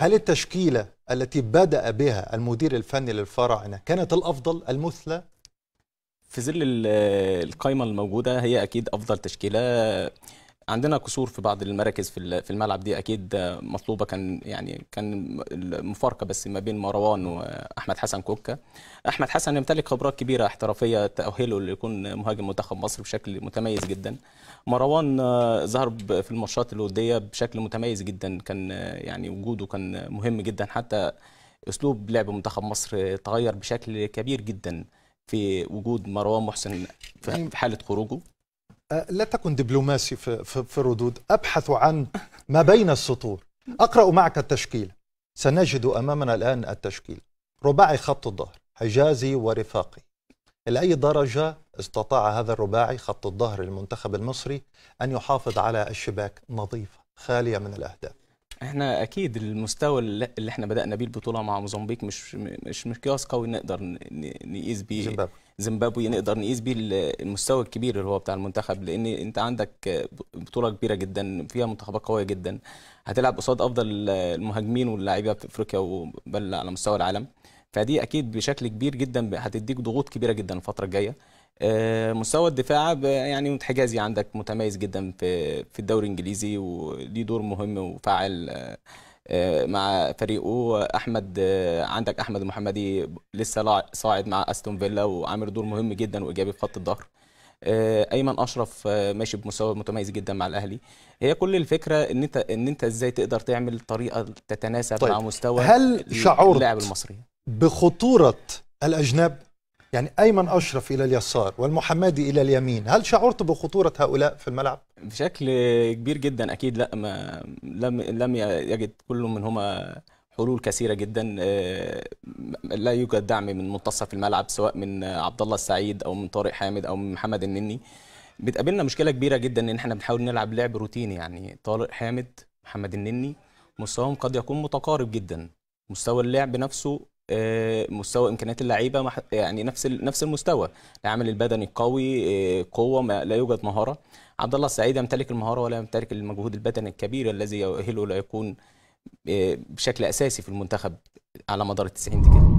هل التشكيلة التي بدأ بها المدير الفني للفراعنة كانت الأفضل المثلى؟ في ظل القائمة الموجودة هي أكيد أفضل تشكيلة عندنا كسور في بعض المراكز في في الملعب دي اكيد مطلوبه كان يعني كان المفارقه بس ما بين مروان واحمد حسن كوكا احمد حسن يمتلك خبرات كبيره احترافيه تاهله ليكون مهاجم منتخب مصر بشكل متميز جدا مروان ظهر في الماتشات الوديه بشكل متميز جدا كان يعني وجوده كان مهم جدا حتى اسلوب لعب منتخب مصر تغير بشكل كبير جدا في وجود مروان محسن في إيه. حاله خروجه أه، لا تكن دبلوماسي في, في, الردود أبحث عن ما بين السطور أقرأ معك التشكيل سنجد أمامنا الآن التشكيل رباعي خط الظهر حجازي ورفاقي إلى أي درجة استطاع هذا الرباعي خط الظهر المنتخب المصري أن يحافظ على الشباك نظيفة خالية من الأهداف احنا اكيد المستوى اللي احنا بدانا بيه البطوله مع موزمبيق مش مش مقياس قوي نقدر نقيس بيه زيمبابوي نقدر نقيس بيه المستوى الكبير اللي هو بتاع المنتخب لان انت عندك بطوله كبيره جدا فيها منتخبات قويه جدا هتلعب قصاد افضل المهاجمين واللاعيبه في افريقيا وبل على مستوى العالم فدي اكيد بشكل كبير جدا هتديك ضغوط كبيره جدا الفتره الجايه آه، مستوى الدفاع يعني حجازي عندك متميز جدا في في الدوري الانجليزي وليه دور مهم وفاعل آه، آه، مع فريقه احمد عندك احمد محمدي لسه صاعد مع استون فيلا وعامل دور مهم جدا وايجابي في خط الظهر ايمن اشرف ماشي بمستوى متميز جدا مع الاهلي هي كل الفكره ان انت ان انت ازاي تقدر تعمل طريقه تتناسب طيب مع مستوى هل شعرت اللاعب المصري بخطورة الأجناب يعني أيمن أشرف إلى اليسار والمحمدي إلى اليمين هل شعرت بخطورة هؤلاء في الملعب؟ بشكل كبير جدا أكيد لا ما لم, لم يجد كل منهما حلول كثيرة جدا آه، لا يوجد دعم من منتصف الملعب سواء من عبد الله السعيد أو من طارق حامد أو من محمد النني بتقابلنا مشكلة كبيرة جدا إن احنا بنحاول نلعب لعب روتيني يعني طارق حامد محمد النني مستواهم قد يكون متقارب جدا مستوى اللعب نفسه آه، مستوى امكانيات اللعيبه يعني نفس نفس المستوى العامل البدني قوي آه، قوه ما لا يوجد مهاره عبد الله السعيد يمتلك المهاره ولا يمتلك المجهود البدني الكبير الذي يؤهله ليكون آه، بشكل اساسي في المنتخب على مدار ال 90 دقيقه